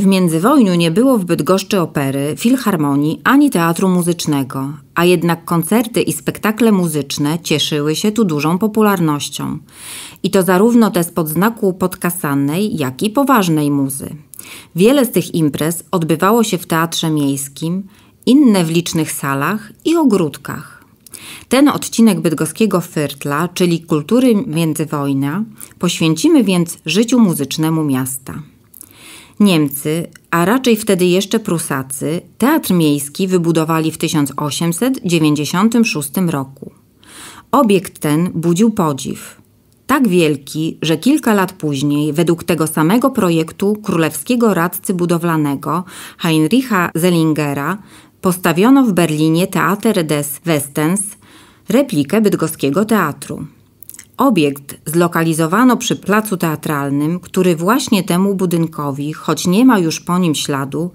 W międzywojniu nie było w Bydgoszczy opery, filharmonii ani teatru muzycznego, a jednak koncerty i spektakle muzyczne cieszyły się tu dużą popularnością. I to zarówno te spod znaku podkasanej, jak i poważnej muzy. Wiele z tych imprez odbywało się w teatrze miejskim, inne w licznych salach i ogródkach. Ten odcinek bydgoskiego Fyrtla, czyli kultury międzywojna, poświęcimy więc życiu muzycznemu miasta. Niemcy, a raczej wtedy jeszcze Prusacy, teatr miejski wybudowali w 1896 roku. Obiekt ten budził podziw. Tak wielki, że kilka lat później, według tego samego projektu królewskiego radcy budowlanego Heinricha Zellingera, postawiono w Berlinie Teatr des Westens replikę bydgoskiego teatru. Obiekt zlokalizowano przy placu teatralnym, który właśnie temu budynkowi, choć nie ma już po nim śladu,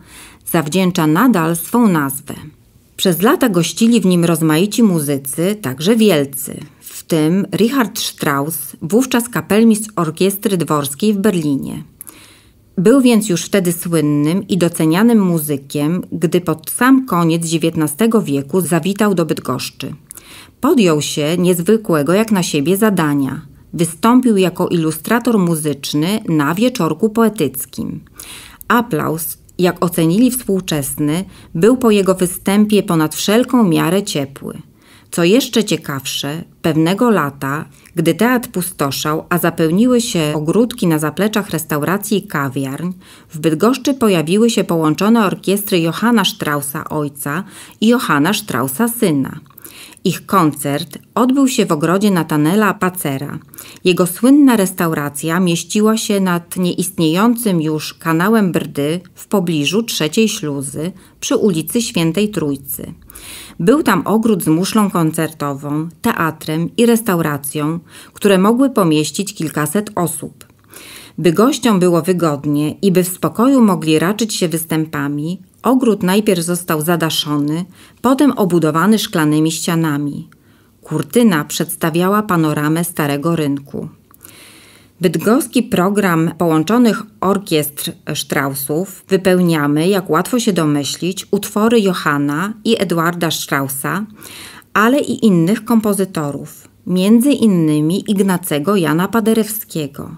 zawdzięcza nadal swą nazwę. Przez lata gościli w nim rozmaici muzycy, także wielcy, w tym Richard Strauss, wówczas kapelmistrz orkiestry dworskiej w Berlinie. Był więc już wtedy słynnym i docenianym muzykiem, gdy pod sam koniec XIX wieku zawitał do Bydgoszczy. Podjął się niezwykłego jak na siebie zadania. Wystąpił jako ilustrator muzyczny na wieczorku poetyckim. Aplauz, jak ocenili współczesny, był po jego występie ponad wszelką miarę ciepły. Co jeszcze ciekawsze, pewnego lata, gdy teatr pustoszał, a zapełniły się ogródki na zapleczach restauracji i kawiarń, w Bydgoszczy pojawiły się połączone orkiestry Johanna Straussa ojca i Johanna Straussa syna – ich koncert odbył się w ogrodzie Natanela Pacera. Jego słynna restauracja mieściła się nad nieistniejącym już kanałem Brdy w pobliżu trzeciej śluzy przy ulicy Świętej Trójcy. Był tam ogród z muszlą koncertową, teatrem i restauracją, które mogły pomieścić kilkaset osób. By gościom było wygodnie i by w spokoju mogli raczyć się występami, Ogród najpierw został zadaszony, potem obudowany szklanymi ścianami. Kurtyna przedstawiała panoramę Starego Rynku. Bydgoski program połączonych orkiestr Straussów wypełniamy, jak łatwo się domyślić, utwory Johann'a i Edwarda Straussa, ale i innych kompozytorów, między innymi Ignacego Jana Paderewskiego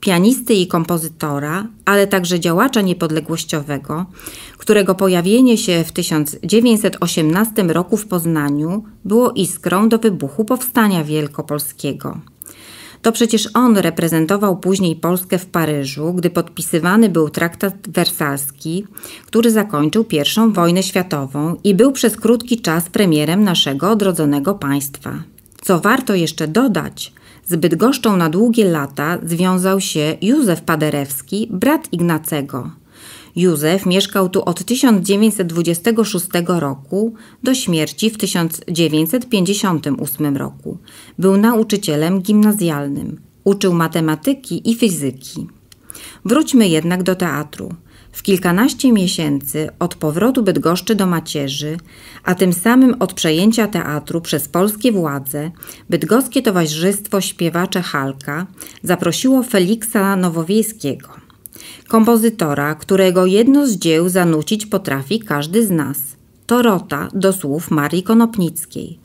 pianisty i kompozytora, ale także działacza niepodległościowego, którego pojawienie się w 1918 roku w Poznaniu było iskrą do wybuchu Powstania Wielkopolskiego. To przecież on reprezentował później Polskę w Paryżu, gdy podpisywany był traktat wersalski, który zakończył I wojnę światową i był przez krótki czas premierem naszego odrodzonego państwa. Co warto jeszcze dodać, z Bydgoszczą na długie lata związał się Józef Paderewski, brat Ignacego. Józef mieszkał tu od 1926 roku do śmierci w 1958 roku. Był nauczycielem gimnazjalnym. Uczył matematyki i fizyki. Wróćmy jednak do teatru. W kilkanaście miesięcy od powrotu Bydgoszczy do macierzy, a tym samym od przejęcia teatru przez polskie władze, Bydgoskie Towarzystwo Śpiewacze Halka zaprosiło Feliksa Nowowiejskiego, kompozytora, którego jedno z dzieł zanucić potrafi każdy z nas. To rota do słów Marii Konopnickiej.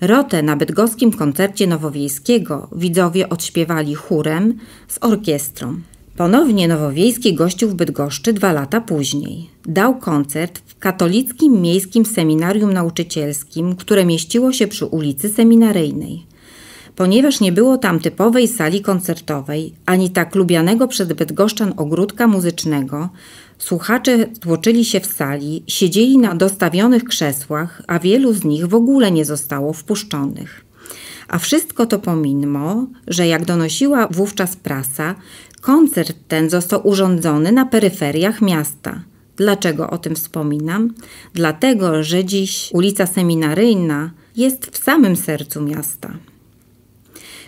Rotę na bydgoskim koncercie Nowowiejskiego widzowie odśpiewali chórem z orkiestrą. Ponownie Nowowiejski gościł w Bydgoszczy dwa lata później. Dał koncert w katolickim miejskim seminarium nauczycielskim, które mieściło się przy ulicy Seminaryjnej. Ponieważ nie było tam typowej sali koncertowej, ani tak lubianego przed Bydgoszczan ogródka muzycznego, słuchacze tłoczyli się w sali, siedzieli na dostawionych krzesłach, a wielu z nich w ogóle nie zostało wpuszczonych. A wszystko to pomimo, że jak donosiła wówczas prasa, Koncert ten został urządzony na peryferiach miasta. Dlaczego o tym wspominam? Dlatego, że dziś ulica Seminaryjna jest w samym sercu miasta.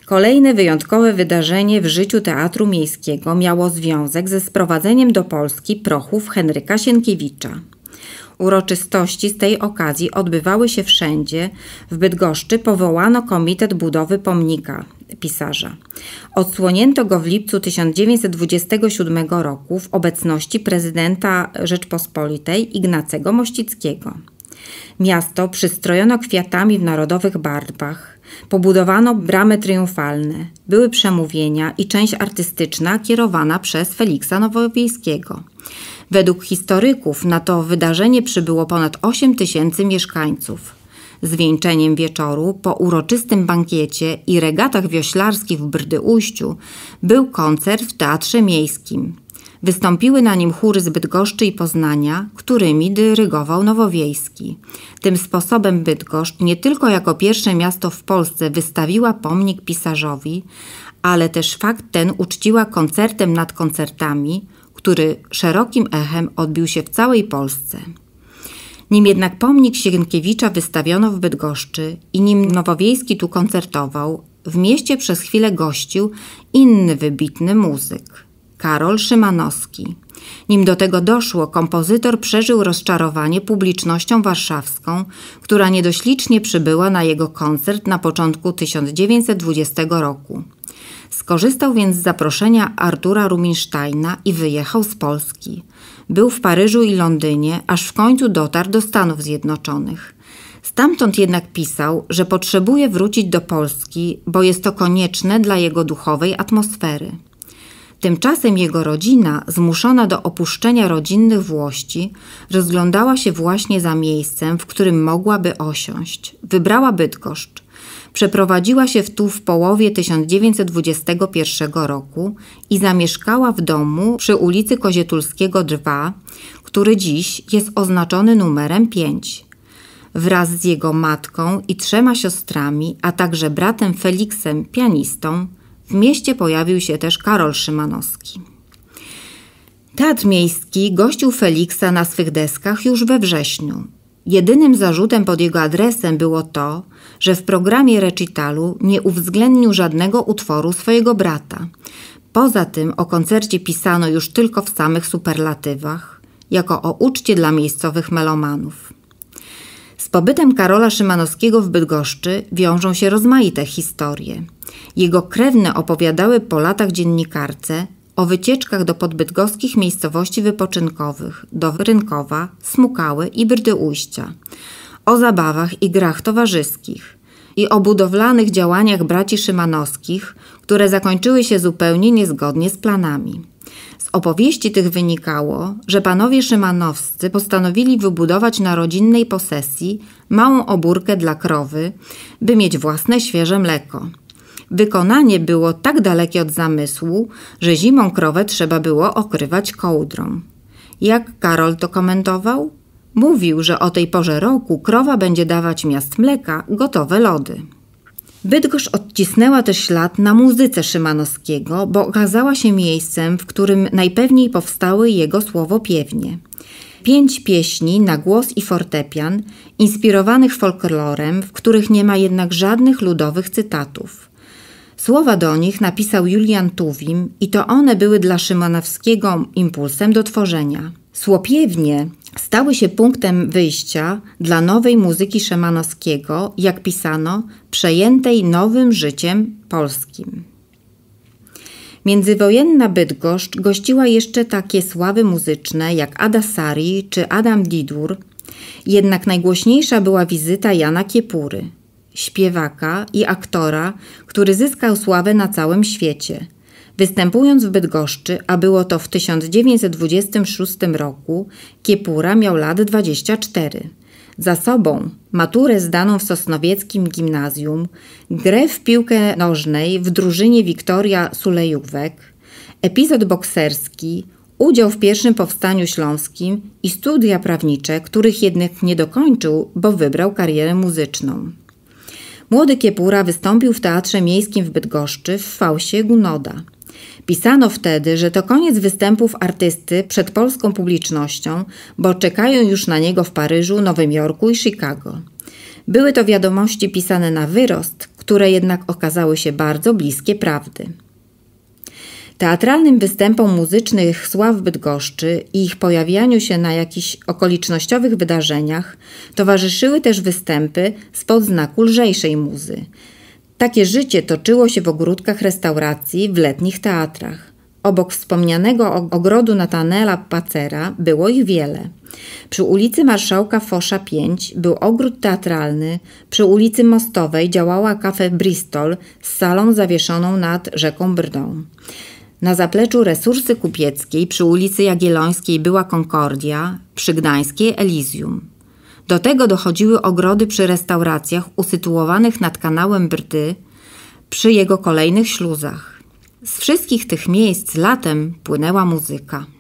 Kolejne wyjątkowe wydarzenie w życiu teatru miejskiego miało związek ze sprowadzeniem do Polski prochów Henryka Sienkiewicza. Uroczystości z tej okazji odbywały się wszędzie. W Bydgoszczy powołano Komitet Budowy Pomnika pisarza. Odsłonięto go w lipcu 1927 roku w obecności prezydenta Rzeczpospolitej Ignacego Mościckiego. Miasto przystrojono kwiatami w narodowych barwach, pobudowano bramy triumfalne, były przemówienia i część artystyczna kierowana przez Feliksa Nowowiejskiego. Według historyków na to wydarzenie przybyło ponad 8 tysięcy mieszkańców zwieńczeniem wieczoru, po uroczystym bankiecie i regatach wioślarskich w Brdyujściu, był koncert w Teatrze Miejskim. Wystąpiły na nim chóry z Bydgoszczy i Poznania, którymi dyrygował Nowowiejski. Tym sposobem Bydgoszcz nie tylko jako pierwsze miasto w Polsce wystawiła pomnik pisarzowi, ale też fakt ten uczciła koncertem nad koncertami, który szerokim echem odbił się w całej Polsce. Nim jednak pomnik Sienkiewicza wystawiono w Bydgoszczy i nim Nowowiejski tu koncertował, w mieście przez chwilę gościł inny wybitny muzyk Karol Szymanowski. Nim do tego doszło, kompozytor przeżył rozczarowanie publicznością warszawską, która niedoślicznie przybyła na jego koncert na początku 1920 roku. Skorzystał więc z zaproszenia Artura Rubinsteina i wyjechał z Polski. Był w Paryżu i Londynie, aż w końcu dotarł do Stanów Zjednoczonych. Stamtąd jednak pisał, że potrzebuje wrócić do Polski, bo jest to konieczne dla jego duchowej atmosfery. Tymczasem jego rodzina, zmuszona do opuszczenia rodzinnych włości, rozglądała się właśnie za miejscem, w którym mogłaby osiąść. Wybrała Bydgoszcz. Przeprowadziła się w tu w połowie 1921 roku i zamieszkała w domu przy ulicy Kozietulskiego 2, który dziś jest oznaczony numerem 5. Wraz z jego matką i trzema siostrami, a także bratem Feliksem, pianistą, w mieście pojawił się też Karol Szymanowski. Teatr Miejski gościł Feliksa na swych deskach już we wrześniu Jedynym zarzutem pod jego adresem było to, że w programie recitalu nie uwzględnił żadnego utworu swojego brata. Poza tym o koncercie pisano już tylko w samych superlatywach, jako o uczcie dla miejscowych melomanów. Z pobytem Karola Szymanowskiego w Bydgoszczy wiążą się rozmaite historie. Jego krewne opowiadały po latach dziennikarce, o wycieczkach do podbydgoskich miejscowości wypoczynkowych, do Rynkowa, Smukały i Ujścia, o zabawach i grach towarzyskich i o budowlanych działaniach braci szymanowskich, które zakończyły się zupełnie niezgodnie z planami. Z opowieści tych wynikało, że panowie szymanowscy postanowili wybudować na rodzinnej posesji małą obórkę dla krowy, by mieć własne świeże mleko – Wykonanie było tak dalekie od zamysłu, że zimą krowę trzeba było okrywać kołdrą. Jak Karol to komentował? Mówił, że o tej porze roku krowa będzie dawać miast mleka gotowe lody. Bydgoszcz odcisnęła też ślad na muzyce Szymanowskiego, bo okazała się miejscem, w którym najpewniej powstały jego słowo piewnie. Pięć pieśni na głos i fortepian, inspirowanych folklorem, w których nie ma jednak żadnych ludowych cytatów. Słowa do nich napisał Julian Tuwim i to one były dla Szymanowskiego impulsem do tworzenia. Słopiewnie stały się punktem wyjścia dla nowej muzyki Szymanowskiego, jak pisano, przejętej nowym życiem polskim. Międzywojenna Bydgoszcz gościła jeszcze takie sławy muzyczne jak Ada Sari czy Adam Didur, jednak najgłośniejsza była wizyta Jana Kiepury – śpiewaka i aktora, który zyskał sławę na całym świecie. Występując w Bydgoszczy, a było to w 1926 roku, Kiepura miał lat 24. Za sobą maturę zdaną w Sosnowieckim Gimnazjum, grę w piłkę nożnej w drużynie Wiktoria Sulejówek, epizod bokserski, udział w pierwszym powstaniu śląskim i studia prawnicze, których jednak nie dokończył, bo wybrał karierę muzyczną. Młody Kiepura wystąpił w Teatrze Miejskim w Bydgoszczy w Fauście Gunoda. Pisano wtedy, że to koniec występów artysty przed polską publicznością, bo czekają już na niego w Paryżu, Nowym Jorku i Chicago. Były to wiadomości pisane na wyrost, które jednak okazały się bardzo bliskie prawdy. Teatralnym występom muzycznych sław Bydgoszczy i ich pojawianiu się na jakichś okolicznościowych wydarzeniach towarzyszyły też występy spod znaku lżejszej muzy. Takie życie toczyło się w ogródkach restauracji w letnich teatrach. Obok wspomnianego ogrodu Natanela Pacera było ich wiele. Przy ulicy Marszałka Fosza 5 był ogród teatralny, przy ulicy Mostowej działała kafe Bristol z salą zawieszoną nad rzeką Brdą. Na zapleczu Resursy Kupieckiej przy ulicy Jagiellońskiej była Konkordia, przy Gdańskiej Elizium. Do tego dochodziły ogrody przy restauracjach usytuowanych nad kanałem Brdy, przy jego kolejnych śluzach. Z wszystkich tych miejsc latem płynęła muzyka.